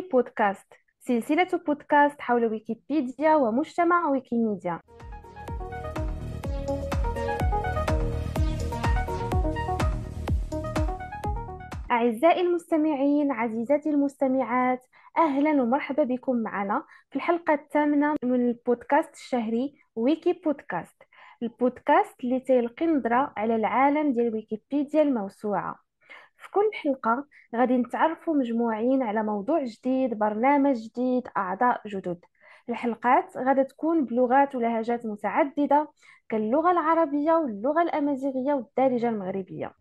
بودكاست سلسلة بودكاست حول ويكيبيديا ومجتمع ويكيميديا أعزائي المستمعين عزيزاتي المستمعات أهلا ومرحبا بكم معنا في الحلقة الثامنة من البودكاست الشهري ويكي بودكاست البودكاست اللي تيلقي نظرة على العالم ديال ويكيبيديا الموسوعة في كل حلقة غادي نتعرفوا مجموعين على موضوع جديد برنامج جديد أعضاء جدد الحلقات غادا تكون بلغات ولهجات متعددة كاللغة العربية واللغة الأمازيغية والدارجة المغربية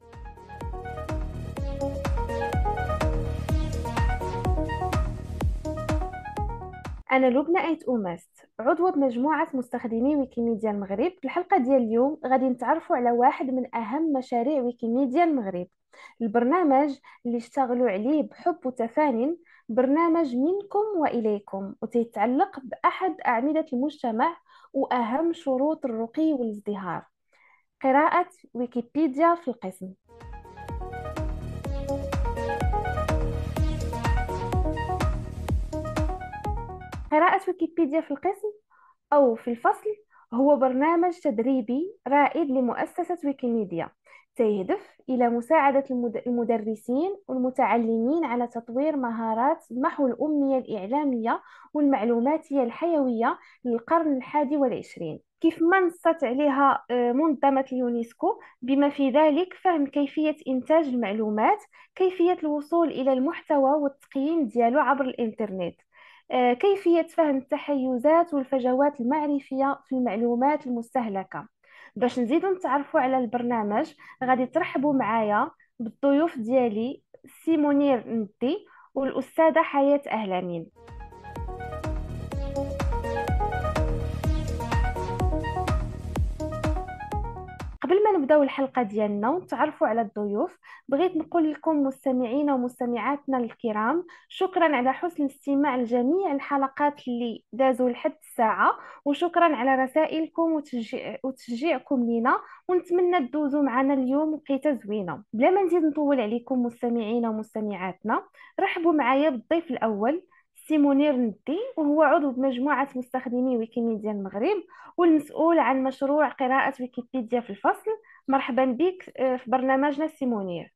أنا لبنى أيت أوماست عضوة بمجموعة مستخدمي ويكيميديا المغرب في الحلقة ديال اليوم غادي نتعرفوا على واحد من أهم مشاريع ويكيميديا المغرب البرنامج اللي اشتغلوا عليه بحب وتفان برنامج منكم وإليكم وتتعلق بأحد أعمدة المجتمع وأهم شروط الرقي والازدهار قراءة ويكيبيديا في القسم قراءة ويكيبيديا في القسم أو في الفصل هو برنامج تدريبي رائد لمؤسسة ويكيميديا تهدف إلى مساعدة المدرسين والمتعلمين على تطوير مهارات محو الأمية الإعلامية والمعلوماتية الحيوية للقرن الحادي والعشرين كيف ما نصت عليها آه، منظمة اليونسكو بما في ذلك فهم كيفية إنتاج المعلومات كيفية الوصول إلى المحتوى والتقييم ديالو عبر الإنترنت آه، كيفية فهم التحيزات والفجوات المعرفية في المعلومات المستهلكة باش نزيدو نتعرفوا على البرنامج غادي ترحبوا معايا بالضيوف ديالي سيمونير منير ندي والاستاذه حياه اهلامين قبل ما نبداو الحلقه ديالنا ونتعرفوا على الضيوف بغيت نقول لكم مستمعينا ومستمعاتنا الكرام شكرا على حسن الاستماع لجميع الحلقات اللي دازوا لحد الساعه وشكرا على رسائلكم وتشجيع وتشجيعكم لينا ونتمنى تدوزوا معنا اليوم وقيته زوينه بلا ما نزيد نطول عليكم مستمعينا ومستمعاتنا رحبوا معايا بالضيف الاول سي منير ندي وهو عضو بمجموعة مستخدمي ويكيميديا المغرب والمسؤول عن مشروع قراءة ويكيبيديا في الفصل مرحبا بك آه، في برنامجنا سي منير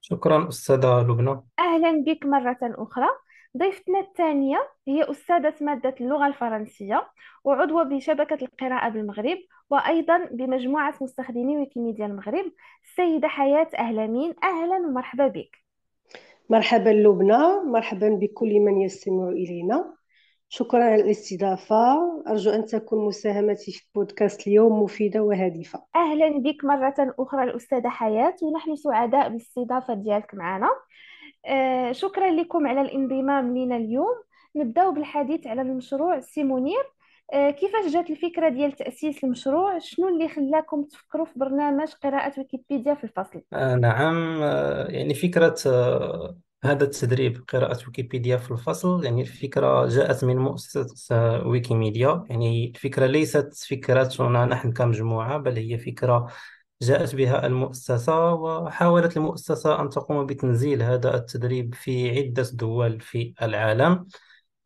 شكرا أستاذة لبنى أهلا بك مرة أخرى ضيفتنا الثانية هي أستاذة مادة اللغة الفرنسية وعضوة بشبكة القراءة بالمغرب وأيضا بمجموعة مستخدمي ويكيميديا المغرب السيدة حياة مين أهلا ومرحبا بك مرحبا لبنى مرحبا بكل من يستمع إلينا شكرا على الاستضافة أرجو أن تكون مساهمتي في بودكاست اليوم مفيدة وهادفة أهلا بك مرة أخرى الأستاذة حياة ونحن سعداء بالاستضافة ديالك معنا آه، شكرا لكم على الانضمام لنا اليوم نبدأ بالحديث على المشروع سيمونير آه، كيفاش جات الفكرة ديال تأسيس المشروع شنو اللي خلاكم تفكروا في برنامج قراءة ويكيبيديا في الفصل آه نعم آه، يعني فكرة آه، هذا التدريب قراءة ويكيبيديا في الفصل يعني الفكرة جاءت من مؤسسة ويكيميديا يعني الفكرة ليست فكرتنا نحن كمجموعة بل هي فكرة جاءت بها المؤسسة وحاولت المؤسسة أن تقوم بتنزيل هذا التدريب في عدة دول في العالم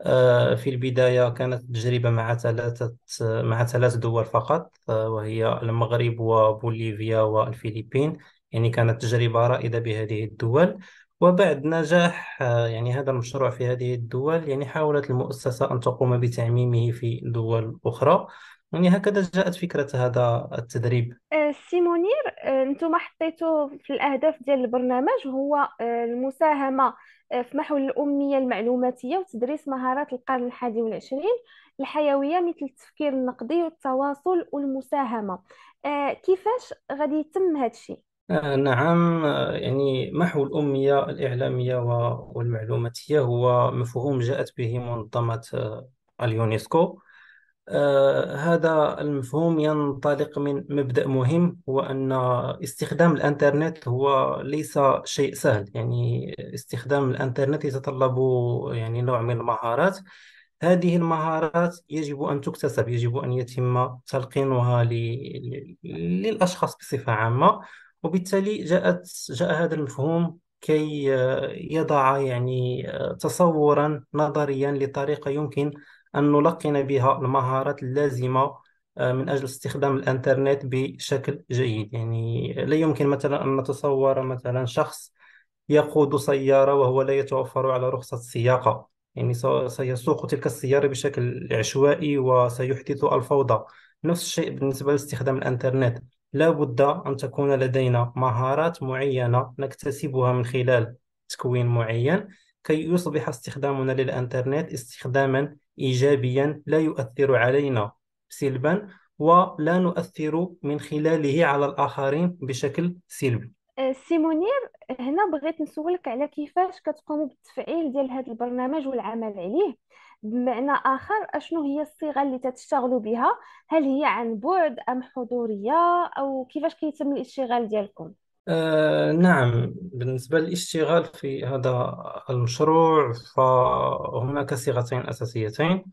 آه، في البداية كانت التجربة مع ثلاثة مع ثلاث دول فقط آه، وهي المغرب وبوليفيا والفلبين يعني كانت تجربة رائدة بهذه الدول وبعد نجاح آه، يعني هذا المشروع في هذه الدول يعني حاولت المؤسسة أن تقوم بتعميمه في دول أخرى يعني هكذا جاءت فكرة هذا التدريب سي منير انتم حطيتوا في الأهداف ديال البرنامج هو المساهمة آه، في محو الأمية المعلوماتية وتدريس مهارات القرن الحادي والعشرين الحيوية مثل التفكير النقدي والتواصل والمساهمة آه، كيفاش غادي يتم هذا الشيء؟ آه، نعم يعني محو الأمية الإعلامية والمعلوماتية هو مفهوم جاءت به منظمة اليونسكو آه، هذا المفهوم ينطلق من مبدأ مهم هو أن استخدام الإنترنت هو ليس شيء سهل يعني استخدام الإنترنت يتطلب يعني نوع من المهارات هذه المهارات يجب أن تكتسب يجب أن يتم تلقينها للأشخاص بصفة عامة وبالتالي جاءت جاء هذا المفهوم كي يضع يعني تصورا نظريا لطريقة يمكن أن نلقن بها المهارات اللازمة آه، من أجل استخدام الإنترنت بشكل جيد يعني لا يمكن مثلا أن نتصور مثلا شخص يقود سيارة وهو لا يتوفر على رخصة السياقة يعني سيسوق تلك السيارة بشكل عشوائي وسيحدث الفوضى نفس الشيء بالنسبة لاستخدام الإنترنت لا بد أن تكون لدينا مهارات معينة نكتسبها من خلال تكوين معين كي يصبح استخدامنا للإنترنت استخداما إيجابيا لا يؤثر علينا سلبا ولا نؤثر من خلاله على الآخرين بشكل سلبي أه، سيمونير هنا بغيت نسولك على كيفاش كتقوموا بالتفعيل ديال هذا البرنامج والعمل عليه بمعنى آخر أشنو هي الصيغة اللي تتشتغلوا بها هل هي عن بعد أم حضورية أو كيفاش كيتم الاشتغال ديالكم آه، نعم بالنسبة للاشتغال في هذا المشروع فهناك صيغتين أساسيتين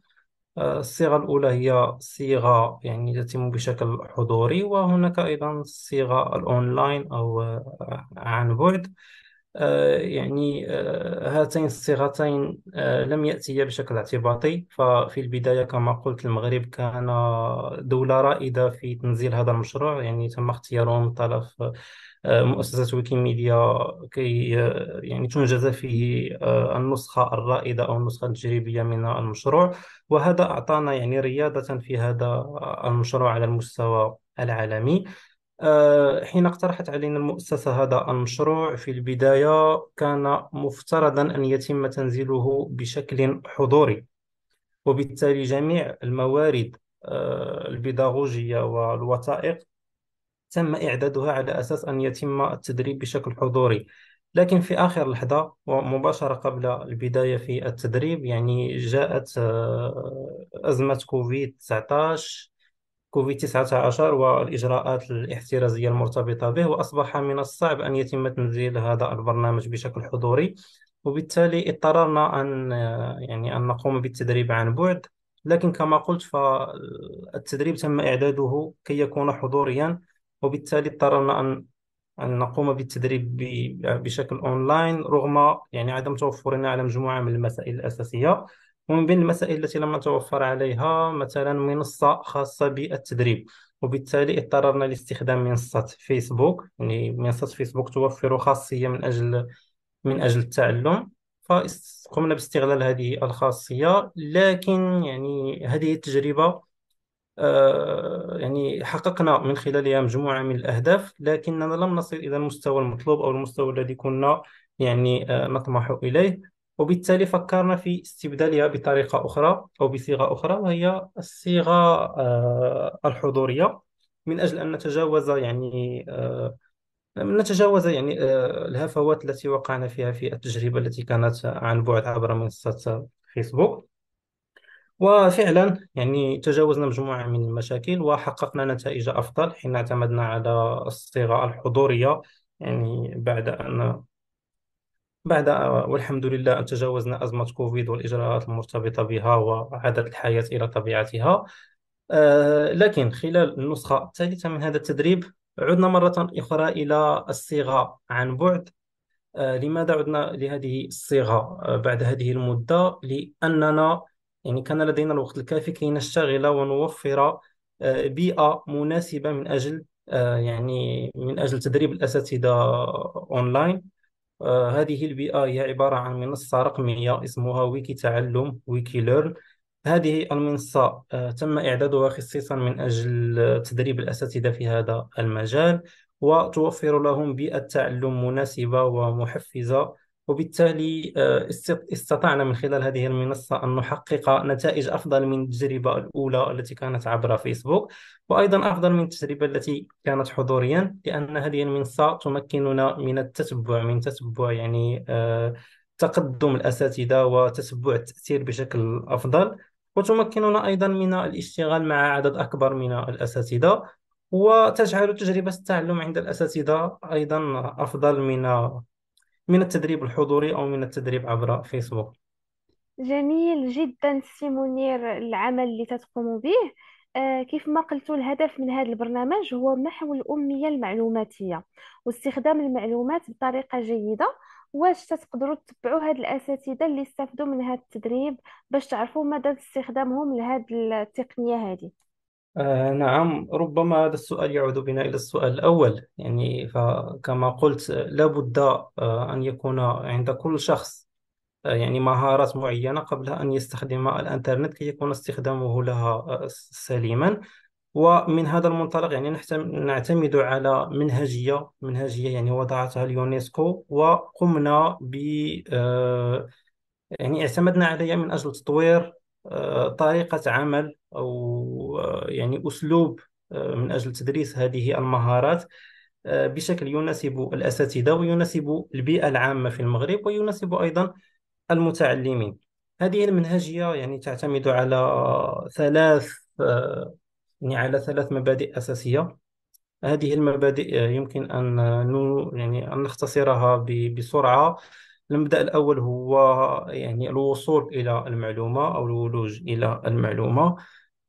آه، الصيغة الأولى هي صيغة يعني تتم بشكل حضوري وهناك أيضا الصيغة الأونلاين أو عن بعد آه، يعني هاتين الصيغتين لم يأتيا بشكل اعتباطي ففي البداية كما قلت المغرب كان دولة رائدة في تنزيل هذا المشروع يعني تم اختياره من طرف آه، مؤسسة ويكيميديا كي آه، يعني تنجز فيه آه، النسخة الرائدة أو النسخة التجريبية من المشروع وهذا أعطانا يعني ريادة في هذا المشروع على المستوى العالمي حين اقترحت علينا المؤسسة هذا المشروع في البداية كان مفترضا أن يتم تنزيله بشكل حضوري وبالتالي جميع الموارد البيداغوجية والوثائق تم إعدادها على أساس أن يتم التدريب بشكل حضوري لكن في آخر لحظة ومباشرة قبل البداية في التدريب يعني جاءت آه، أزمة كوفيد 19 كوفيد 19 والإجراءات الاحترازية المرتبطة به وأصبح من الصعب أن يتم تنزيل هذا البرنامج بشكل حضوري وبالتالي اضطررنا أن آه، يعني أن نقوم بالتدريب عن بعد لكن كما قلت فالتدريب تم إعداده كي يكون حضوريا وبالتالي اضطررنا أن أن نقوم بالتدريب بشكل أونلاين رغم يعني عدم توفرنا على مجموعة من المسائل الأساسية ومن بين المسائل التي لم نتوفر عليها مثلا منصة خاصة بالتدريب وبالتالي اضطررنا لاستخدام منصة فيسبوك يعني منصة فيسبوك توفر خاصية من أجل من أجل التعلم فقمنا باستغلال هذه الخاصية لكن يعني هذه التجربة آه، يعني حققنا من خلالها مجموعة من الأهداف لكننا لم نصل إلى المستوى المطلوب أو المستوى الذي كنا يعني آه، نطمح إليه وبالتالي فكرنا في استبدالها بطريقة أخرى أو بصيغة أخرى وهي الصيغة آه، الحضورية من أجل أن نتجاوز يعني نتجاوز يعني الهفوات التي وقعنا فيها في التجربة التي كانت عن بعد عبر منصة فيسبوك وفعلا يعني تجاوزنا مجموعة من المشاكل وحققنا نتائج أفضل حين اعتمدنا على الصيغة الحضورية يعني بعد أن بعد والحمد لله أن تجاوزنا أزمة كوفيد والإجراءات المرتبطة بها وعادت الحياة إلى طبيعتها آه، لكن خلال النسخة الثالثة من هذا التدريب عدنا مرة أخرى إلى الصيغة عن بعد آه، لماذا عدنا لهذه الصيغة آه، بعد هذه المدة لأننا يعني كان لدينا الوقت الكافي كي نشتغل ونوفر آه، بيئة مناسبة من أجل آه، يعني من أجل تدريب الأساتذة أونلاين آه، هذه البيئة هي عبارة عن منصة رقمية اسمها ويكي تعلم ويكي ليرن هذه المنصة تم إعدادها خصيصا من أجل تدريب الأساتذة في هذا المجال وتوفر لهم بيئة تعلم مناسبة ومحفزة وبالتالي آه، استطعنا من خلال هذه المنصة أن نحقق نتائج أفضل من التجربة الأولى التي كانت عبر فيسبوك وأيضا أفضل من التجربة التي كانت حضوريا لأن هذه المنصة تمكننا من التتبع من تتبع يعني آه، تقدم الأساتذة وتتبع التأثير بشكل أفضل وتمكننا أيضا من الاشتغال مع عدد أكبر من الأساتذة وتجعل تجربة التعلم عند الأساتذة أيضا أفضل من من التدريب الحضوري أو من التدريب عبر فيسبوك جميل جدا سي منير العمل اللي تتقوم به آه، كيف ما قلت الهدف من هذا البرنامج هو محو الأمية المعلوماتية واستخدام المعلومات بطريقة جيدة واش تقدروا تتبعوا هاد الأساتذة اللي استفدوا من هذا التدريب باش تعرفوا مدى استخدامهم لهاد التقنية هذه آه نعم ربما هذا السؤال يعود بنا إلى السؤال الأول يعني فكما قلت لابد آه أن يكون عند كل شخص آه يعني مهارات معينة قبل أن يستخدم الإنترنت كي يكون استخدامه لها آه، سليما ومن هذا المنطلق يعني نعتمد على منهجية منهجية يعني وضعتها اليونسكو وقمنا ب آه، يعني اعتمدنا عليها من أجل تطوير آه، طريقة عمل أو آه، يعني أسلوب آه، من أجل تدريس هذه المهارات بشكل يناسب الأساتذة ويناسب البيئة العامة في المغرب ويناسب أيضا المتعلمين هذه المنهجية يعني تعتمد على ثلاث يعني على ثلاث مبادئ أساسية هذه المبادئ يمكن أن يعني أن نختصرها بسرعة المبدأ الأول هو يعني الوصول إلى المعلومة أو الولوج إلى المعلومة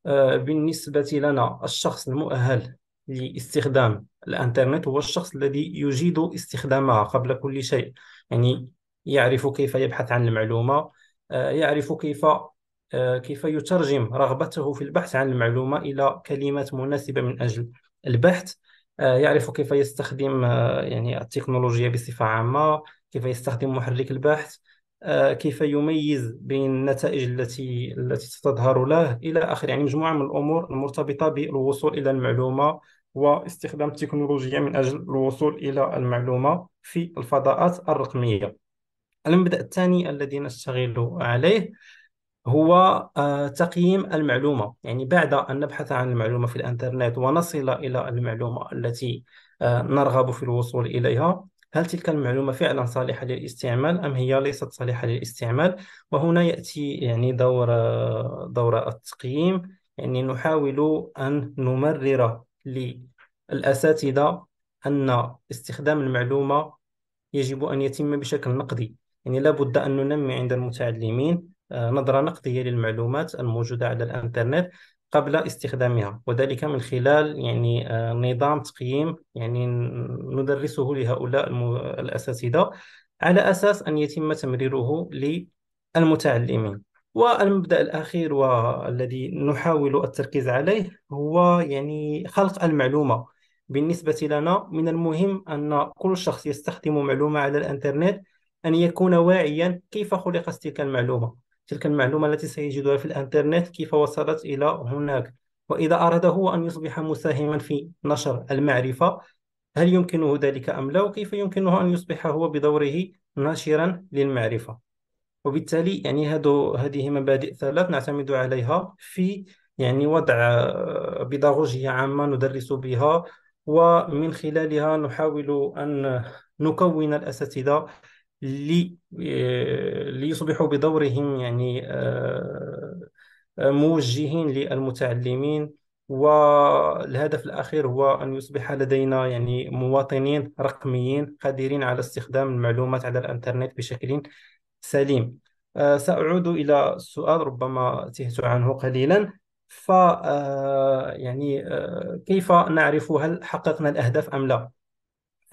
آه، بالنسبة لنا الشخص المؤهل لاستخدام الإنترنت هو الشخص الذي يجيد استخدامها قبل كل شيء يعني يعرف كيف يبحث عن المعلومة آه، يعرف كيف آه، كيف يترجم رغبته في البحث عن المعلومة إلى كلمات مناسبة من أجل البحث يعرف كيف يستخدم يعني التكنولوجيا بصفة عامة كيف يستخدم محرك البحث آه، كيف يميز بين النتائج التي التي تظهر له الى اخره يعني مجموعه من الامور المرتبطه بالوصول الى المعلومه واستخدام التكنولوجيا من اجل الوصول الى المعلومه في الفضاءات الرقميه المبدا الثاني الذي نشتغل عليه هو آه، تقييم المعلومه يعني بعد ان نبحث عن المعلومه في الانترنت ونصل الى المعلومه التي آه، نرغب في الوصول اليها هل تلك المعلومة فعلا صالحة للاستعمال أم هي ليست صالحة للاستعمال وهنا يأتي يعني دور دور التقييم يعني نحاول أن نمرر للأساتذة أن استخدام المعلومة يجب أن يتم بشكل نقدي يعني لابد أن ننمي عند المتعلمين آه، نظرة نقدية للمعلومات الموجودة على الإنترنت قبل استخدامها وذلك من خلال يعني آه، نظام تقييم يعني ندرسه لهؤلاء الأساتذة على أساس أن يتم تمريره للمتعلمين والمبدأ الأخير والذي نحاول التركيز عليه هو يعني خلق المعلومة بالنسبة لنا من المهم أن كل شخص يستخدم معلومة على الإنترنت أن يكون واعيا كيف خلقت تلك المعلومة تلك المعلومة التي سيجدها في الإنترنت كيف وصلت إلى هناك وإذا أراد هو أن يصبح مساهما في نشر المعرفة هل يمكنه ذلك أم لا وكيف يمكنه أن يصبح هو بدوره ناشرا للمعرفة وبالتالي يعني هادو هذه مبادئ ثلاث نعتمد عليها في يعني وضع آه، بيداغوجيا عامة ندرس بها ومن خلالها نحاول أن نكون الأساتذة لي آه، بدورهم يعني آه، آه، موجهين للمتعلمين والهدف الأخير هو أن يصبح لدينا يعني مواطنين رقميين قادرين على استخدام المعلومات على الإنترنت بشكل سليم سأعود إلى السؤال ربما تهت عنه قليلا ف يعني كيف نعرف هل حققنا الأهداف أم لا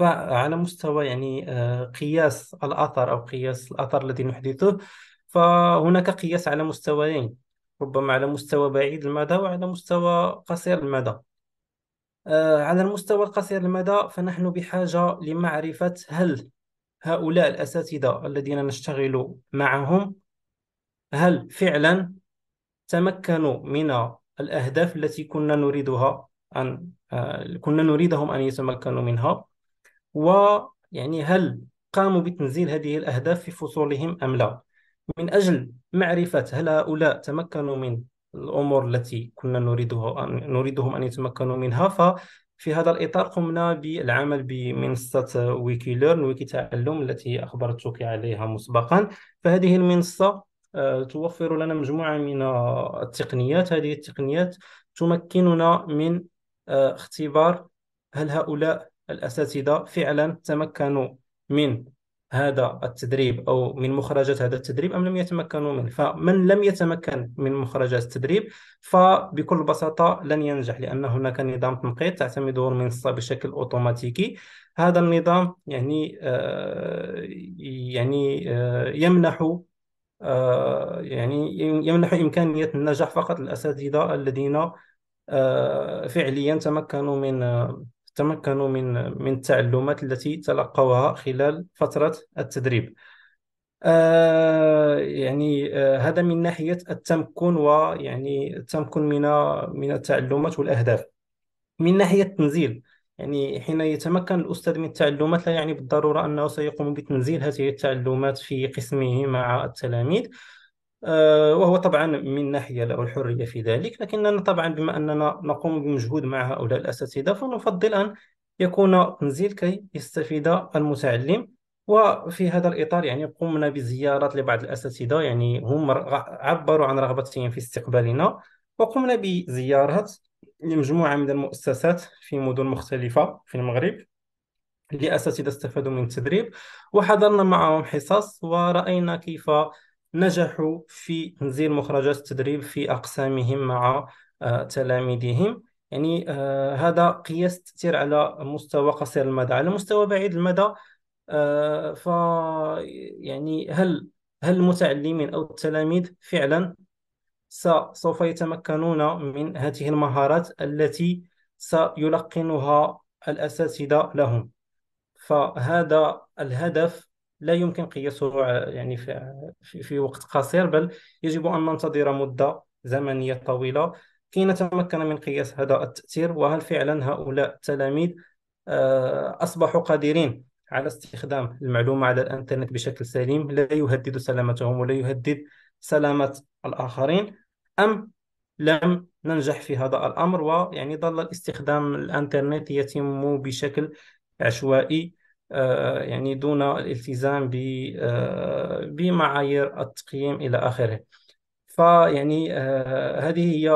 فعلى مستوى يعني آه، قياس الأثر أو قياس الأثر الذي نحدثه فهناك قياس على مستويين ربما على مستوى بعيد المدى وعلى مستوى قصير المدى آه، على المستوى القصير المدى فنحن بحاجة لمعرفة هل هؤلاء الأساتذة الذين نشتغل معهم هل فعلا تمكنوا من الأهداف التي كنا نريدها أن آه، كنا نريدهم أن يتمكنوا منها ويعني هل قاموا بتنزيل هذه الأهداف في فصولهم أم لا من أجل معرفة هل هؤلاء تمكنوا من الأمور التي كنا نريدها نريدهم أن يتمكنوا منها ففي هذا الإطار قمنا بالعمل بمنصة ويكي ليرن ويكي تعلم التي أخبرتك عليها مسبقا فهذه المنصة آه، توفر لنا مجموعة من التقنيات هذه التقنيات تمكننا من آه، اختبار هل هؤلاء الأساتذة فعلا تمكنوا من هذا التدريب أو من مخرجات هذا التدريب أم لم يتمكنوا منه فمن لم يتمكن من مخرجات التدريب فبكل بساطة لن ينجح لأن هناك نظام تنقيط تعتمد المنصة بشكل أوتوماتيكي هذا النظام يعني آه، يعني آه، يمنح آه، يعني يمنح إمكانية النجاح فقط للأساتذة الذين فعليا تمكنوا من تمكنوا من من التعلمات التي تلقوها خلال فترة التدريب آه، يعني آه، هذا من ناحية التمكن ويعني التمكن من من التعلمات والأهداف من ناحية التنزيل يعني حين يتمكن الأستاذ من التعلمات لا يعني بالضرورة أنه سيقوم بتنزيل هذه التعلمات في قسمه مع التلاميذ آه، وهو طبعا من ناحية له الحرية في ذلك لكننا طبعا بما أننا نقوم بمجهود مع هؤلاء الأساتذة فنفضل أن يكون تنزيل كي يستفيد المتعلم وفي هذا الإطار يعني قمنا بزيارات لبعض الأساتذة يعني هم عبروا عن رغبتهم في استقبالنا وقمنا بزيارة مجموعة من المؤسسات في مدن مختلفة في المغرب لأساتذة استفادوا من التدريب وحضرنا معهم حصص ورأينا كيف نجحوا في تنزيل مخرجات التدريب في أقسامهم مع آه، تلاميذهم يعني آه، هذا قياس التأثير على مستوى قصير المدى على مستوى بعيد المدى آه، ف يعني هل هل المتعلمين أو التلاميذ فعلا سوف يتمكنون من هذه المهارات التي سيلقنها الأساتذة لهم فهذا الهدف لا يمكن قياسه يعني في, في وقت قصير بل يجب أن ننتظر مدة زمنية طويلة كي نتمكن من قياس هذا التأثير وهل فعلا هؤلاء التلاميذ آه، أصبحوا قادرين على استخدام المعلومة على الإنترنت بشكل سليم لا يهدد سلامتهم ولا يهدد سلامة الآخرين أم لم ننجح في هذا الأمر ويعني ظل الاستخدام الإنترنت يتم بشكل عشوائي آه، يعني دون الالتزام آه، بمعايير التقييم إلى آخره فيعني آه، هذه هي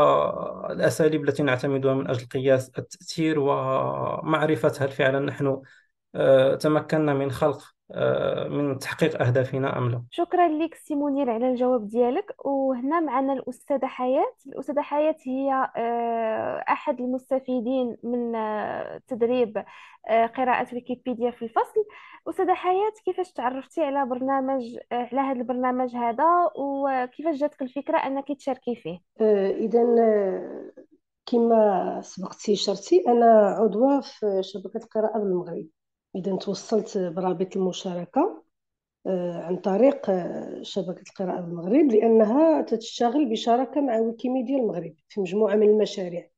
الأساليب التي نعتمدها من أجل قياس التأثير ومعرفة هل فعلا نحن تمكنا من خلق آه، من تحقيق أهدافنا أم لا شكرا لك سي منير على الجواب ديالك وهنا معنا الأستاذة حياة الأستاذة حياة هي آه، أحد المستفيدين من آه، تدريب قراءة ويكيبيديا في الفصل أستاذة حياة كيفاش تعرفتي على برنامج على هذا البرنامج هذا وكيفاش جاتك الفكرة أنك تشاركي فيه إذا كما سبقتي شرتي أنا عضوة في شبكة القراءة بالمغرب إذا توصلت برابط المشاركة آه، عن طريق آه، شبكة القراءة بالمغرب لأنها تتشتغل بشراكة مع ويكيميديا المغرب في مجموعة من المشاريع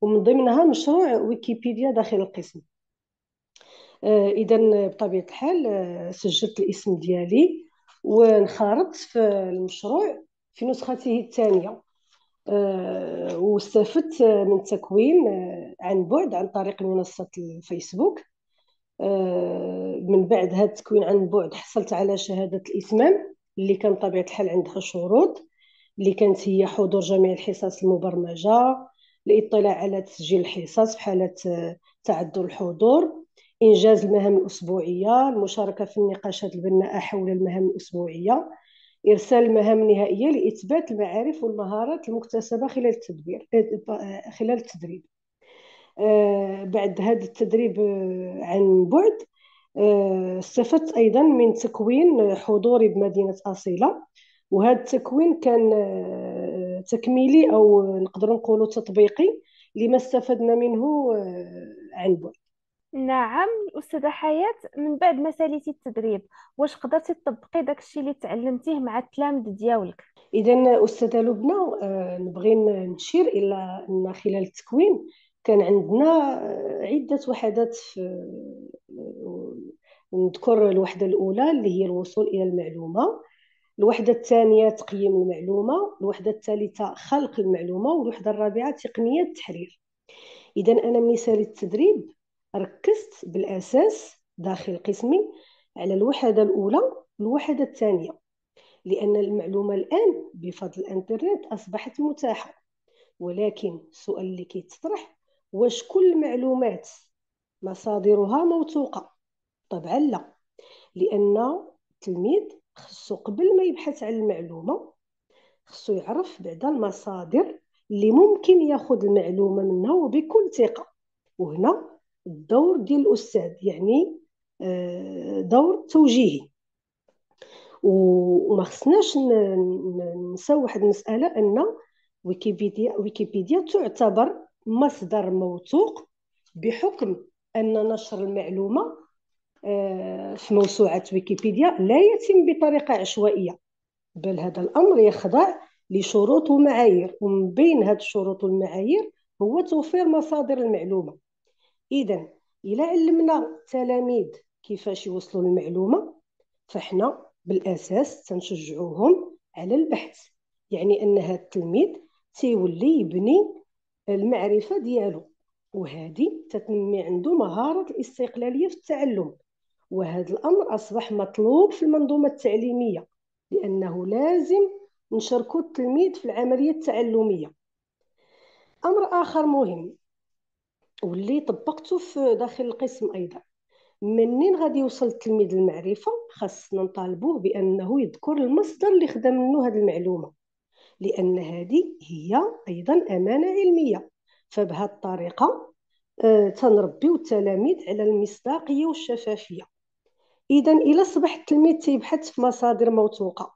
ومن ضمنها مشروع ويكيبيديا داخل القسم آه، إذا بطبيعة الحال سجلت الاسم ديالي وانخرطت في المشروع في نسخته الثانية واستفدت من التكوين عن بعد عن طريق منصة الفيسبوك آه، من بعد هذا التكوين عن بعد حصلت على شهادة الإتمام اللي كان طبيعة الحال عندها شروط اللي كانت هي حضور جميع الحصص المبرمجة الاطلاع على تسجيل الحصص في حالة آه، تعدد الحضور إنجاز المهام الأسبوعية المشاركة في النقاشات البناءة حول المهام الأسبوعية إرسال المهام النهائية لإثبات المعارف والمهارات المكتسبة خلال التدبير آه، خلال التدريب بعد هذا التدريب آه، عن بعد آه، استفدت أيضا من تكوين حضوري بمدينة أصيلة وهذا التكوين كان آه، تكميلي أو نقدر نقولوا تطبيقي لما استفدنا منه عن بعد نعم أستاذة حياة من بعد ما ساليتي التدريب واش قدرتي تطبقي داك الشيء اللي تعلمتيه مع التلامذة ديالك إذا أستاذة لبنى نبغي نشير إلى أن خلال التكوين كان عندنا عدة وحدات في نذكر الوحدة الأولى اللي هي الوصول إلى المعلومة الوحدة الثانية تقييم المعلومة الوحدة الثالثة خلق المعلومة والوحدة الرابعة تقنية التحرير إذا أنا من سالي التدريب ركزت بالأساس داخل قسمي على الوحدة الأولى والوحدة الثانية لأن المعلومة الآن بفضل الإنترنت أصبحت متاحة ولكن السؤال اللي كيتطرح واش كل المعلومات مصادرها موثوقه طبعا لا لان التلميذ خصو قبل ما يبحث على المعلومه خصو يعرف بعدا المصادر اللي ممكن ياخذ المعلومه منها وبكل ثقه وهنا الدور ديال الاستاذ يعني آه، دور توجيهي وما خصناش نساو واحد المساله ان ويكيبيديا ويكيبيديا تعتبر مصدر موثوق بحكم ان نشر المعلومه آه، في موسوعه ويكيبيديا لا يتم بطريقه عشوائيه بل هذا الامر يخضع لشروط ومعايير ومن بين هذه الشروط والمعايير هو توفير مصادر المعلومه اذا الى علمنا التلاميذ كيفاش يوصلوا للمعلومه فاحنا بالاساس تنشجعوهم على البحث يعني ان هذا التلميذ تيولي يبني المعرفه ديالو وهذه تتنمي عنده مهاره الاستقلاليه في التعلم وهذا الامر اصبح مطلوب في المنظومه التعليميه لانه لازم نشاركوا التلميذ في العمليه التعلميه امر اخر مهم واللي طبقته في داخل القسم ايضا منين غادي يوصل التلميذ المعرفه خاصنا نطالبوه بانه يذكر المصدر اللي خدا منه هذه المعلومه لأن هذه هي أيضا أمانة علمية فبهذه الطريقة آه، تنربيو التلاميذ على المصداقية والشفافية إذا إلا صبح التلميذ تيبحث في مصادر موثوقة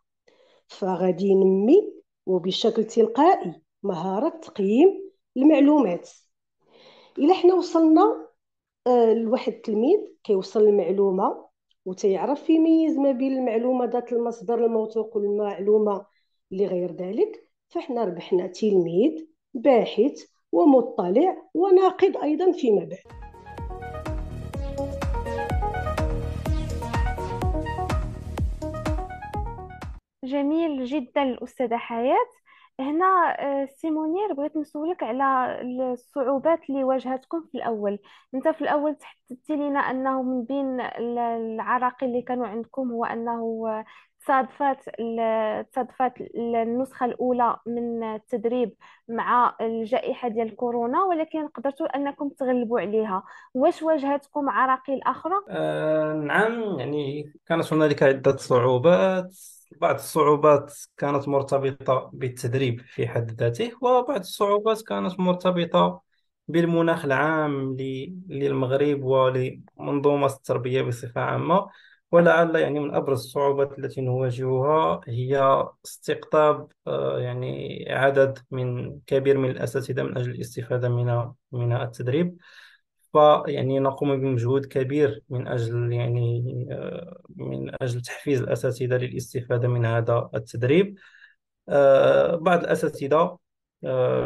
فغادي ينمي وبشكل تلقائي مهارة تقييم المعلومات إلا حنا وصلنا آه، لواحد التلميذ كيوصل المعلومة وتيعرف يميز ما بين المعلومة ذات المصدر الموثوق والمعلومة لغير غير ذلك فإحنا ربحنا تلميذ باحث ومطلع وناقد أيضا فيما بعد جميل جدا الأستاذة حياة هنا آه، سيمونير بغيت نسولك على الصعوبات اللي واجهتكم في الاول انت في الاول تحدثتي لنا انه من بين العراقيل اللي كانوا عندكم هو انه تصادفات تصادفات النسخه الاولى من التدريب مع الجائحه ديال كورونا ولكن قدرتوا انكم تغلبوا عليها واش واجهتكم عراقيل اخرى آه نعم يعني كانت هنالك عده صعوبات بعض الصعوبات كانت مرتبطه بالتدريب في حد ذاته وبعض الصعوبات كانت مرتبطه بالمناخ العام للمغرب ولمنظومه التربيه بصفه عامه ولعل يعني من أبرز الصعوبات التي نواجهها هي استقطاب آه، يعني عدد من كبير من الأساتذة من أجل الاستفادة من من التدريب فيعني نقوم بمجهود كبير من أجل يعني آه، من أجل تحفيز الأساتذة للاستفادة من هذا التدريب آه، بعض الأساتذة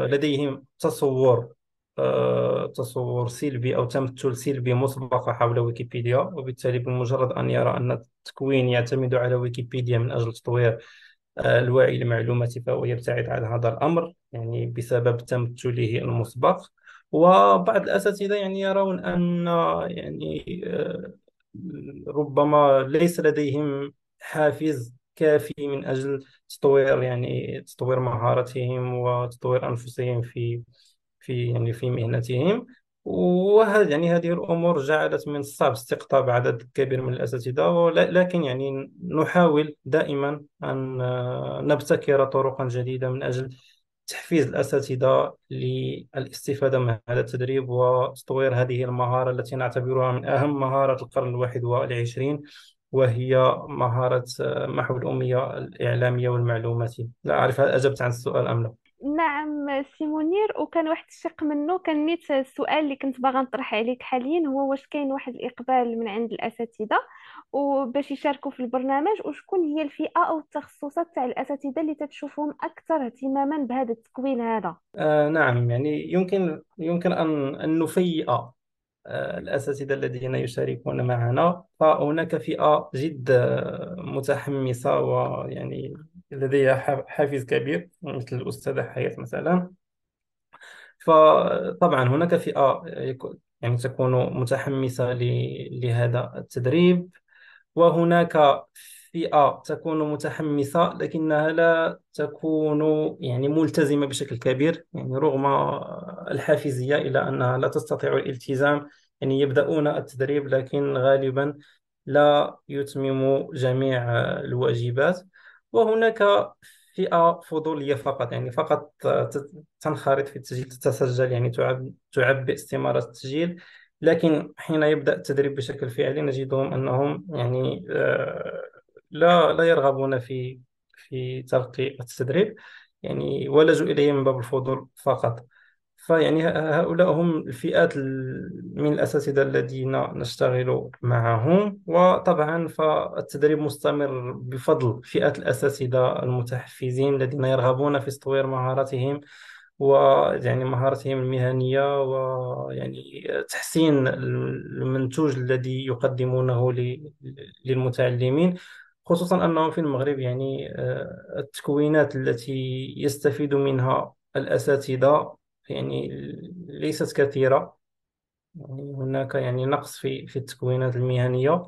لديهم تصور آه، تصور سلبي أو تمثل سلبي مسبق حول ويكيبيديا وبالتالي بمجرد أن يرى أن التكوين يعتمد على ويكيبيديا من أجل تطوير آه، الوعي المعلوماتي فهو يبتعد عن هذا الأمر يعني بسبب تمثله المسبق وبعض الأساتذة يعني يرون أن يعني آه، ربما ليس لديهم حافز كافي من أجل تطوير يعني تطوير مهاراتهم وتطوير أنفسهم في في يعني في مهنتهم وهذا يعني هذه الامور جعلت من الصعب استقطاب عدد كبير من الاساتذه لكن يعني نحاول دائما ان آه، نبتكر طرقا جديده من اجل تحفيز الاساتذه للاستفاده من هذا التدريب وتطوير هذه المهاره التي نعتبرها من اهم مهارات القرن الواحد والعشرين وهي مهاره آه، محو الاميه الاعلاميه والمعلوماتي لا اعرف هل اجبت عن السؤال ام لا نعم سي منير وكان واحد الشق منه كان نيت السؤال اللي كنت باغا نطرح عليك حاليا هو واش كاين واحد الإقبال من عند الأساتذة وباش يشاركوا في البرنامج وشكون هي الفئة أو التخصصات تاع الأساتذة اللي تتشوفهم أكثر اهتماما بهذا التكوين هذا آه نعم يعني يمكن يمكن أن نفيئ آه، الأساتذة الذين يشاركون معنا فهناك فئة جد متحمسة ويعني لدي حافز كبير مثل الأستاذة حياة مثلا فطبعا هناك فئة يعني تكون متحمسة لهذا التدريب وهناك فئة تكون متحمسة لكنها لا تكون يعني ملتزمة بشكل كبير يعني رغم الحافزية إلا أنها لا تستطيع الالتزام يعني يبدأون التدريب لكن غالبا لا يتمم جميع الواجبات وهناك فئة فضولية فقط يعني فقط تنخرط في التسجيل تتسجل يعني تعب تعبئ استمارة التسجيل لكن حين يبدأ التدريب بشكل فعلي نجدهم أنهم يعني آه، لا لا يرغبون في في تلقي التدريب يعني ولجوا إليه من باب الفضول فقط فيعني هؤلاء هم الفئات من الأساتذة الذين نشتغل معهم وطبعا فالتدريب مستمر بفضل فئات الأساتذة المتحفزين الذين يرغبون في تطوير مهاراتهم ويعني مهاراتهم المهنية ويعني تحسين المنتوج الذي يقدمونه للمتعلمين خصوصا أنه في المغرب يعني آه، التكوينات التي يستفيد منها الأساتذة يعني ليست كثيرة يعني هناك يعني نقص في في التكوينات المهنية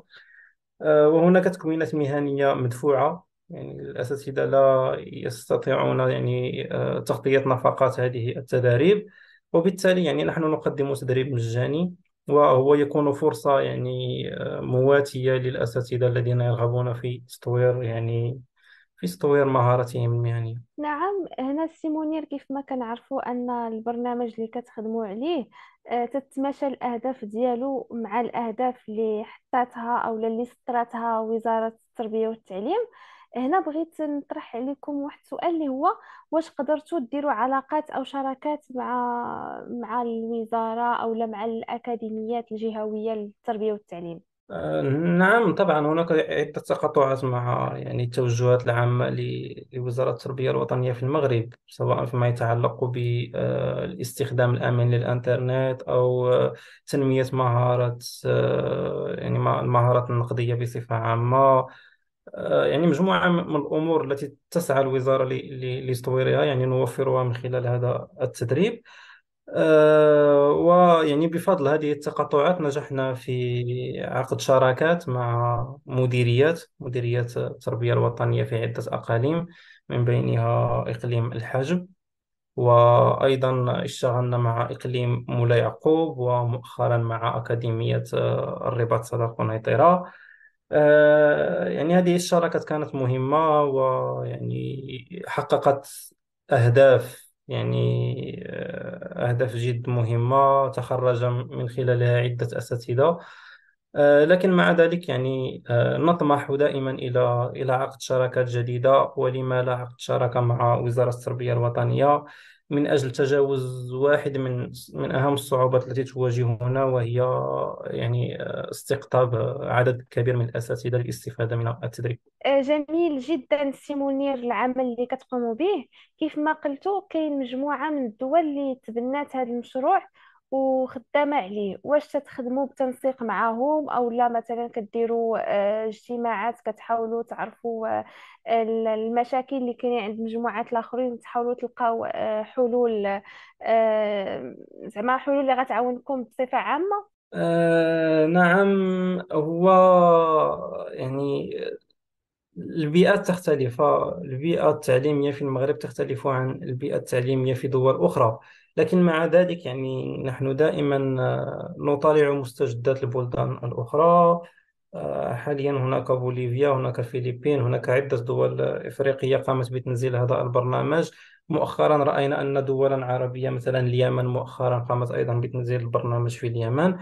آه، وهناك تكوينات مهنية مدفوعة يعني الأساتذة لا يستطيعون يعني آه، تغطية نفقات هذه التدريب وبالتالي يعني نحن نقدم تدريب مجاني وهو يكون فرصة يعني آه، مواتية للأساتذة الذين يرغبون في تطوير يعني في تطوير مهاراتهم المهنية نعم هنا السيمونير كيف ما كنعرفوا ان البرنامج اللي كتخدموا عليه آه، تتماشى الاهداف ديالو مع الاهداف اللي حطاتها او اللي سطراتها وزارة التربية والتعليم هنا بغيت نطرح عليكم واحد السؤال اللي هو واش قدرتوا ديروا علاقات او شراكات مع مع الوزارة او مع الاكاديميات الجهوية للتربية والتعليم آه، نعم طبعا هناك عدة تقاطعات مع يعني التوجهات العامة لوزارة التربية الوطنية في المغرب سواء فيما يتعلق بالاستخدام آه، الآمن للإنترنت أو آه، تنمية مهارات يعني المهارات النقدية بصفة عامة يعني مجموعة من الأمور التي تسعى الوزارة لتطويرها يعني نوفرها من خلال هذا التدريب آه، ويعني بفضل هذه التقاطعات نجحنا في عقد شراكات مع مديريات مديريات التربية الوطنية في عدة أقاليم من بينها إقليم الحاجب وأيضا اشتغلنا مع إقليم مولا يعقوب ومؤخرا مع أكاديمية آه، الرباط صدر قنيطرة آه، يعني هذه الشراكات كانت مهمة ويعني حققت أهداف يعني آه، أهداف جد مهمة تخرج من خلالها عدة أساتذة آه، لكن مع ذلك يعني آه، نطمح دائما إلى إلى عقد شراكات جديدة ولما لا عقد شراكة مع وزارة التربية الوطنية من أجل تجاوز واحد من من أهم الصعوبات التي تواجهنا وهي يعني آه، استقطاب عدد كبير من الأساتذة للاستفادة من التدريب آه، جميل جدا سي منير العمل اللي كتقوموا به كيف ما قلتوا كاين مجموعة من الدول اللي تبنات هذا المشروع وخدامه عليه واش تتخدموا بتنسيق معاهم او لا مثلا كديروا آه، اجتماعات كتحاولوا تعرفوا آه، المشاكل اللي كاينين عند مجموعات الاخرين تحاولوا تلقاو آه، حلول زعما حلول اللي غتعاونكم بصفه عامه آه نعم هو يعني البيئات تختلف البيئة التعليمية في المغرب تختلف عن البيئة التعليمية في دول أخرى لكن مع ذلك يعني نحن دائما آه، نطالع مستجدات البلدان الأخرى آه، حاليا هناك بوليفيا هناك الفلبين هناك عدة دول إفريقية قامت بتنزيل هذا البرنامج مؤخرا رأينا أن دولا عربية مثلا اليمن مؤخرا قامت أيضا بتنزيل البرنامج في اليمن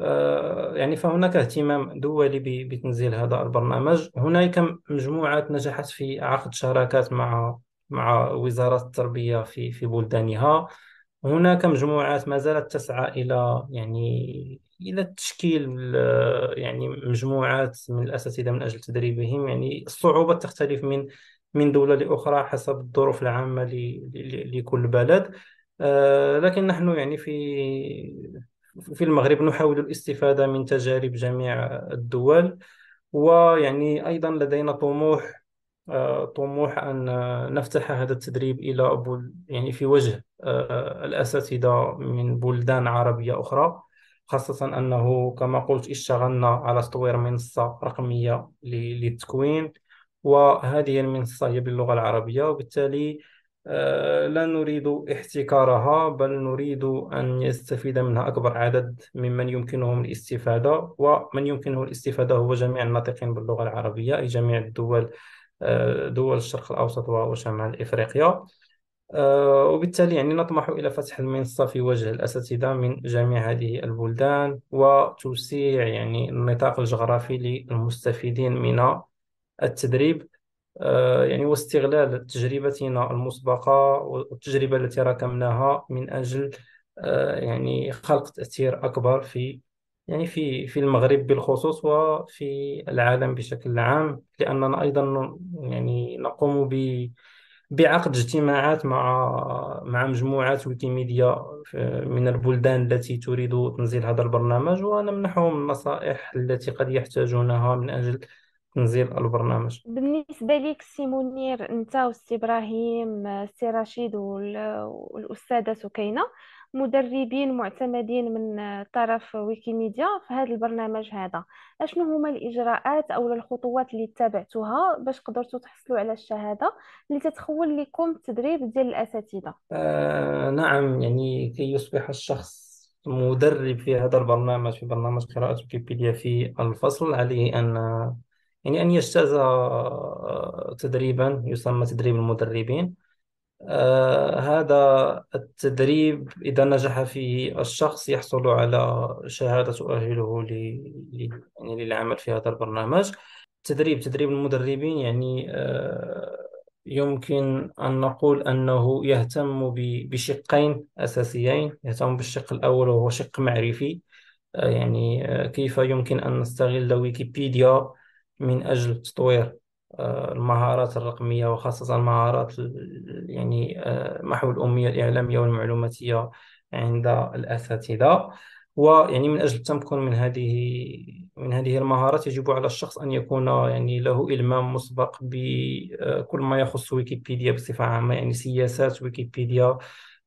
آه، يعني فهناك اهتمام دولي بتنزيل هذا البرنامج هناك مجموعات نجحت في عقد شراكات مع مع وزارة التربية في في بلدانها هناك مجموعات ما زالت تسعى إلى يعني إلى تشكيل آه، يعني مجموعات من الأساتذة من أجل تدريبهم يعني الصعوبة تختلف من من دولة لأخرى حسب الظروف العامة لكل بلد آه، لكن نحن يعني في في المغرب نحاول الاستفادة من تجارب جميع الدول ويعني أيضا لدينا طموح آه، طموح أن نفتح هذا التدريب إلى بل... يعني في وجه آه، الأساتذة من بلدان عربية أخرى خاصة أنه كما قلت اشتغلنا على تطوير منصة رقمية للتكوين وهذه المنصة هي باللغة العربية وبالتالي آه، لا نريد احتكارها بل نريد أن يستفيد منها أكبر عدد ممن يمكنهم الاستفادة ومن يمكنه الاستفادة هو جميع الناطقين باللغة العربية أي جميع الدول دول الشرق الأوسط وشمال إفريقيا آه، وبالتالي يعني نطمح إلى فتح المنصة في وجه الأساتذة من جميع هذه البلدان وتوسيع يعني النطاق الجغرافي للمستفيدين من التدريب آه، يعني واستغلال تجربتنا المسبقة والتجربة التي راكمناها من أجل آه، يعني خلق تأثير أكبر في يعني في في المغرب بالخصوص وفي العالم بشكل عام لأننا أيضا يعني نقوم ب بعقد اجتماعات مع مع مجموعات ويكيميديا آه، من البلدان التي تريد تنزيل هذا البرنامج ونمنحهم النصائح التي قد يحتاجونها من أجل تنزيل البرنامج بالنسبة لك سي منير أنت وسي إبراهيم آه، سي رشيد آه، والأستاذة سكينة مدربين معتمدين من طرف ويكيميديا في هذا البرنامج هذا اشنو هما الاجراءات او الخطوات اللي تبعتوها باش قدرتوا تحصلوا على الشهاده اللي تتخول لكم التدريب ديال الاساتذه آه نعم يعني كي يصبح الشخص مدرب في هذا البرنامج في برنامج قراءة ويكيبيديا في الفصل عليه أن يعني أن يجتاز آه، تدريبا يسمى تدريب المدربين آه، هذا التدريب إذا نجح فيه الشخص يحصل على شهادة تؤهله يعني للعمل في هذا البرنامج تدريب تدريب المدربين يعني آه، يمكن أن نقول أنه يهتم بشقين أساسيين يهتم بالشق الأول وهو شق معرفي آه، يعني كيف يمكن أن نستغل ويكيبيديا من أجل تطوير آه، المهارات الرقمية وخاصة مهارات يعني آه، محو الأمية الإعلامية والمعلوماتية عند الأساتذة ويعني من أجل التمكن من هذه من هذه المهارات يجب على الشخص أن يكون يعني له إلمام مسبق بكل آه، ما يخص ويكيبيديا بصفة عامة يعني سياسات ويكيبيديا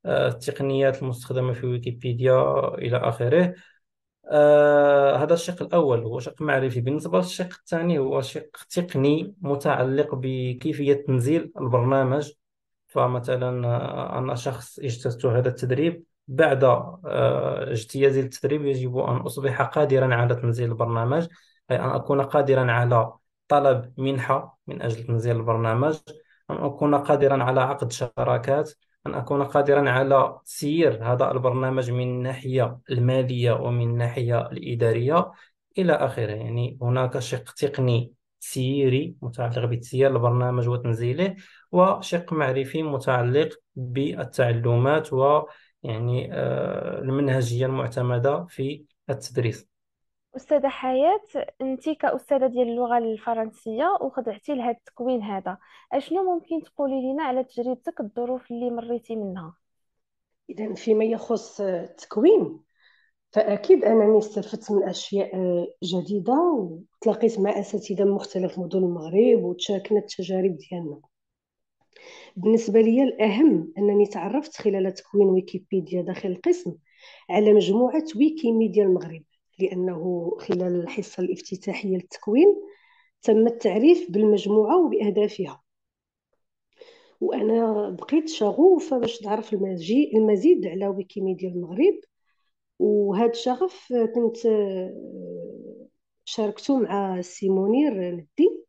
التقنيات المستخدمة في ويكيبيديا إلى آخره آه هذا الشق الأول هو شق معرفي بالنسبة للشق الثاني هو شق تقني متعلق بكيفية تنزيل البرنامج فمثلا آه، أنا شخص اجتزت هذا التدريب بعد آه، اجتيازي للتدريب يجب أن أصبح قادرا على تنزيل البرنامج أي أن أكون قادرا على طلب منحة من أجل تنزيل البرنامج أن أكون قادرا على عقد شراكات أن أكون قادرا على سير هذا البرنامج من الناحية المالية ومن الناحية الإدارية إلى آخره يعني هناك شق تقني سيري متعلق بتسيير البرنامج وتنزيله وشق معرفي متعلق بالتعلمات و يعني آه، المنهجية المعتمدة في التدريس أستاذة حياة أنت كأستاذة ديال اللغة الفرنسية وخضعتي لهذا التكوين هذا أشنو ممكن تقولي لنا على تجربتك الظروف اللي مريتي منها إذا فيما يخص التكوين فأكيد أنني استفدت من أشياء جديدة وتلاقيت مع أساتذة من مختلف مدن المغرب وتشاركنا التجارب ديالنا بالنسبة لي الأهم أنني تعرفت خلال تكوين ويكيبيديا داخل القسم على مجموعة ويكيميديا المغرب لأنه خلال الحصة الافتتاحية للتكوين تم التعريف بالمجموعة وبأهدافها وأنا بقيت شغوفة باش نعرف المزيد على ويكيميديا المغرب وهذا الشغف كنت آه، شاركته مع سيمونير ندي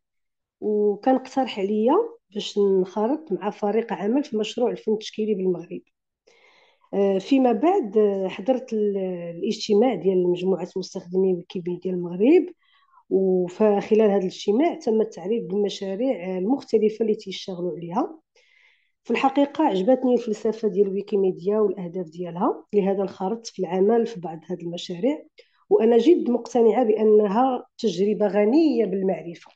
وكان اقترح عليا باش نخرط مع فريق عمل في مشروع الفن التشكيلي بالمغرب آه، فيما بعد آه، حضرت الاجتماع ديال مجموعة مستخدمي ويكيبيديا ديال المغرب وفخلال هذا الاجتماع تم التعريف بالمشاريع المختلفة آه، اللي تيشتغلوا عليها في الحقيقة عجبتني الفلسفة ديال ويكيميديا والأهداف ديالها لهذا انخرطت في العمل في بعض هذه المشاريع وأنا جد مقتنعة بأنها تجربة غنية بالمعرفة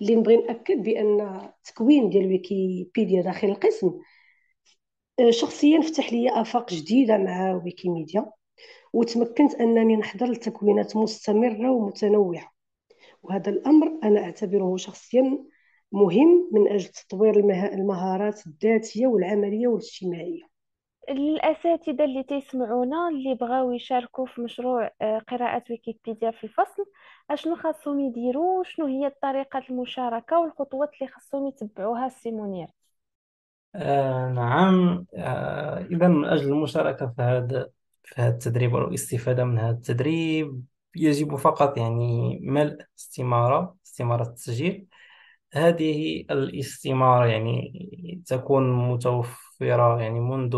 اللي نبغي نأكد بأن التكوين ديال ويكيبيديا داخل القسم آه، شخصيا فتح لي افاق جديده مع ويكيميديا وتمكنت انني نحضر لتكوينات مستمره ومتنوعه وهذا الامر انا اعتبره شخصيا مهم من اجل تطوير المهارات الذاتيه والعمليه والاجتماعيه الاساتذه اللي تيسمعونا اللي بغاو يشاركوا في مشروع آه، قراءه ويكيبيديا في الفصل اشنو خاصهم يديروا شنو هي طريقه المشاركه والخطوات اللي خاصهم يتبعوها السيمونير آه نعم آه إذا من أجل المشاركة في هذا في هذا التدريب والاستفادة من هذا التدريب يجب فقط يعني ملء استمارة استمارة التسجيل هذه الاستمارة يعني تكون متوفرة يعني منذ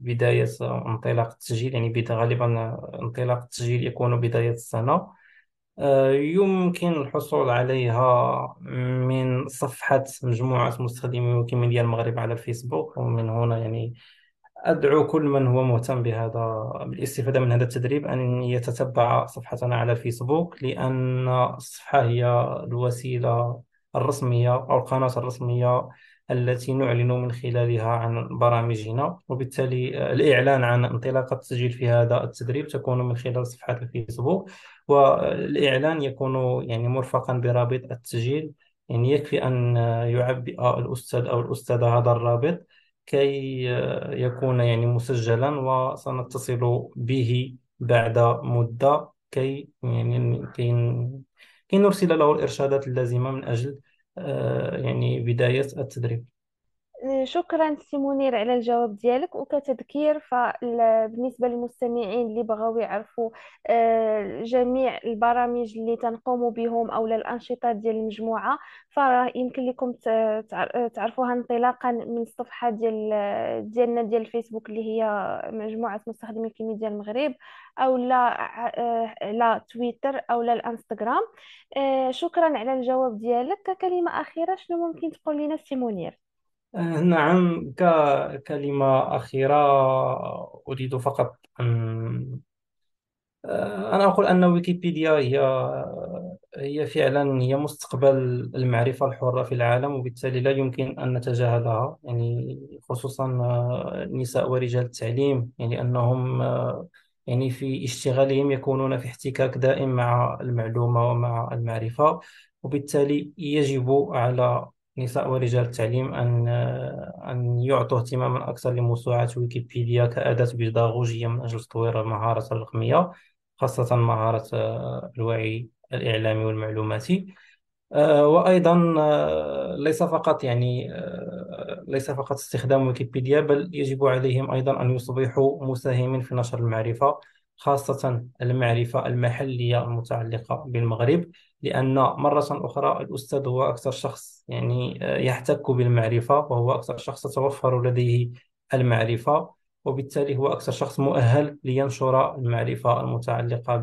بداية انطلاق التسجيل يعني غالبا انطلاق التسجيل يكون بداية السنة يمكن الحصول عليها من صفحة مجموعة مستخدمي ويكيميديا المغرب على الفيسبوك ومن هنا يعني أدعو كل من هو مهتم بهذا بالاستفادة من هذا التدريب أن يتتبع صفحتنا على الفيسبوك لأن الصفحة هي الوسيلة الرسمية أو القناة الرسمية التي نعلن من خلالها عن برامجنا وبالتالي آه، الإعلان عن انطلاقة التسجيل في هذا التدريب تكون من خلال صفحة الفيسبوك والإعلان يكون يعني مرفقا برابط التسجيل يعني يكفي أن آه، يعبئ الأستاذ أو الأستاذة هذا الرابط كي آه، يكون يعني مسجلا وسنتصل به بعد مدة كي يعني كي نرسل له الإرشادات اللازمة من أجل آه، يعني بداية التدريب شكرا سي منير على الجواب ديالك وكتذكير فبالنسبه للمستمعين اللي بغاو يعرفوا آه، جميع البرامج اللي تنقوموا بهم او الانشطه ديال المجموعه فراه يمكن لكم تعرفوها انطلاقا من الصفحه ديال آه، ديالنا ديال الفيسبوك اللي هي مجموعه مستخدمي كيميديا المغرب او لا آه، لا تويتر او لا الانستغرام شكرا على الجواب ديالك ككلمه اخيره شنو ممكن تقول لنا سي منير نعم ككلمة أخيرة أريد فقط أن آه، أنا أقول أن ويكيبيديا هي هي فعلا هي مستقبل المعرفة الحرة في العالم وبالتالي لا يمكن أن نتجاهلها يعني خصوصا النساء آه، ورجال التعليم يعني أنهم آه، يعني في اشتغالهم يكونون في احتكاك دائم مع المعلومة ومع المعرفة وبالتالي يجب على نساء ورجال التعليم أن أن يعطوا اهتماما أكثر لموسوعات ويكيبيديا كأداة بيداغوجية من أجل تطوير المهارة الرقمية خاصة مهارة آه، الوعي الإعلامي والمعلوماتي آه، وأيضا آه، ليس فقط يعني ليس فقط استخدام ويكيبيديا بل يجب عليهم أيضا أن يصبحوا مساهمين في نشر المعرفة خاصة المعرفة المحلية المتعلقة بالمغرب لأن مرة أخرى الأستاذ هو أكثر شخص يعني آه، يحتك بالمعرفة وهو أكثر شخص تتوفر لديه المعرفة وبالتالي هو أكثر شخص مؤهل لينشر المعرفة المتعلقة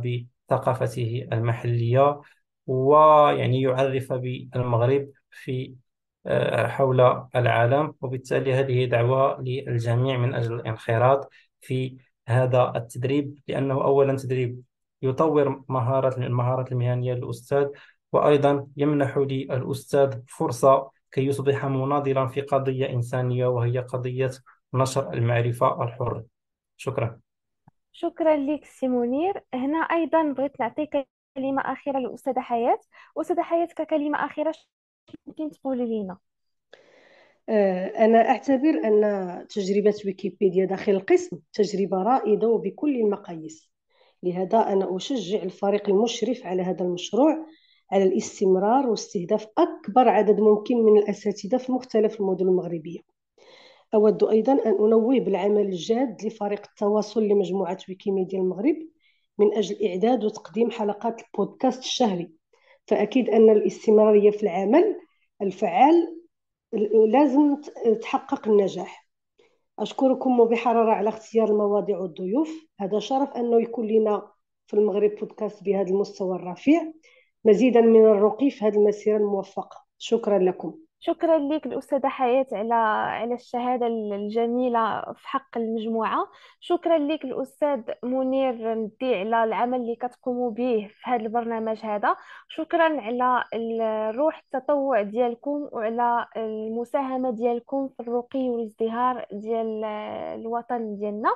بثقافته المحلية ويعني يعرف بالمغرب في آه، حول العالم وبالتالي هذه دعوة للجميع من أجل الانخراط في هذا التدريب لأنه أولا تدريب يطور مهارة المهارات المهنية للأستاذ وأيضا يمنح لي الأستاذ فرصة كي يصبح مناضلا في قضية إنسانية وهي قضية نشر المعرفة الحرة شكرا شكرا لك سي منير هنا أيضا بغيت نعطيك كلمة أخيرة للأستاذة حياة أستاذة حياة ككلمة أخيرة ممكن تقولي لنا آه، أنا أعتبر أن تجربة ويكيبيديا داخل القسم تجربة رائدة وبكل المقاييس لهذا أنا أشجع الفريق المشرف على هذا المشروع على الاستمرار واستهداف أكبر عدد ممكن من الأساتذة في مختلف المدن المغربية أود أيضا أن أنوه بالعمل الجاد لفريق التواصل لمجموعة ويكيميديا المغرب من أجل إعداد وتقديم حلقات البودكاست الشهري فأكيد أن الاستمرارية في العمل الفعال لازم تحقق النجاح أشكركم وبحرارة على اختيار المواضيع والضيوف هذا شرف أنه يكون لنا في المغرب بودكاست بهذا المستوى الرفيع مزيدا من الرقي في هذه المسيرة الموفقة شكرا لكم شكرا لك الأستاذة حياة على على الشهادة الجميلة في حق المجموعة شكرا لك الأستاذ منير ندي على العمل اللي كتقوم به في هذا البرنامج هذا شكرا على الروح التطوع ديالكم وعلى المساهمة ديالكم في الرقي والازدهار ديال الوطن ديالنا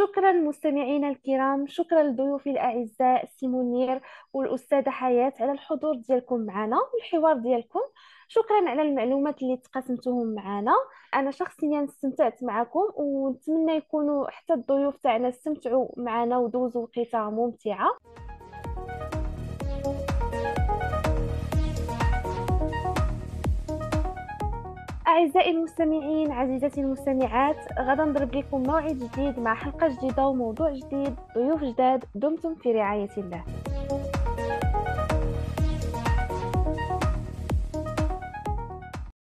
شكرا مستمعينا الكرام شكرا لضيوفي الاعزاء سيمونير والاستاذه حياه على الحضور ديالكم معنا والحوار ديالكم شكرا على المعلومات اللي تقاسمتوهم معنا انا شخصيا استمتعت معكم ونتمنى يكونوا حتى الضيوف تاعنا استمتعوا معنا ودوزوا وقيته ممتعه أعزائي المستمعين عزيزتي المستمعات غدا نضرب لكم موعد جديد مع حلقة جديدة وموضوع جديد ضيوف جداد دمتم في رعاية الله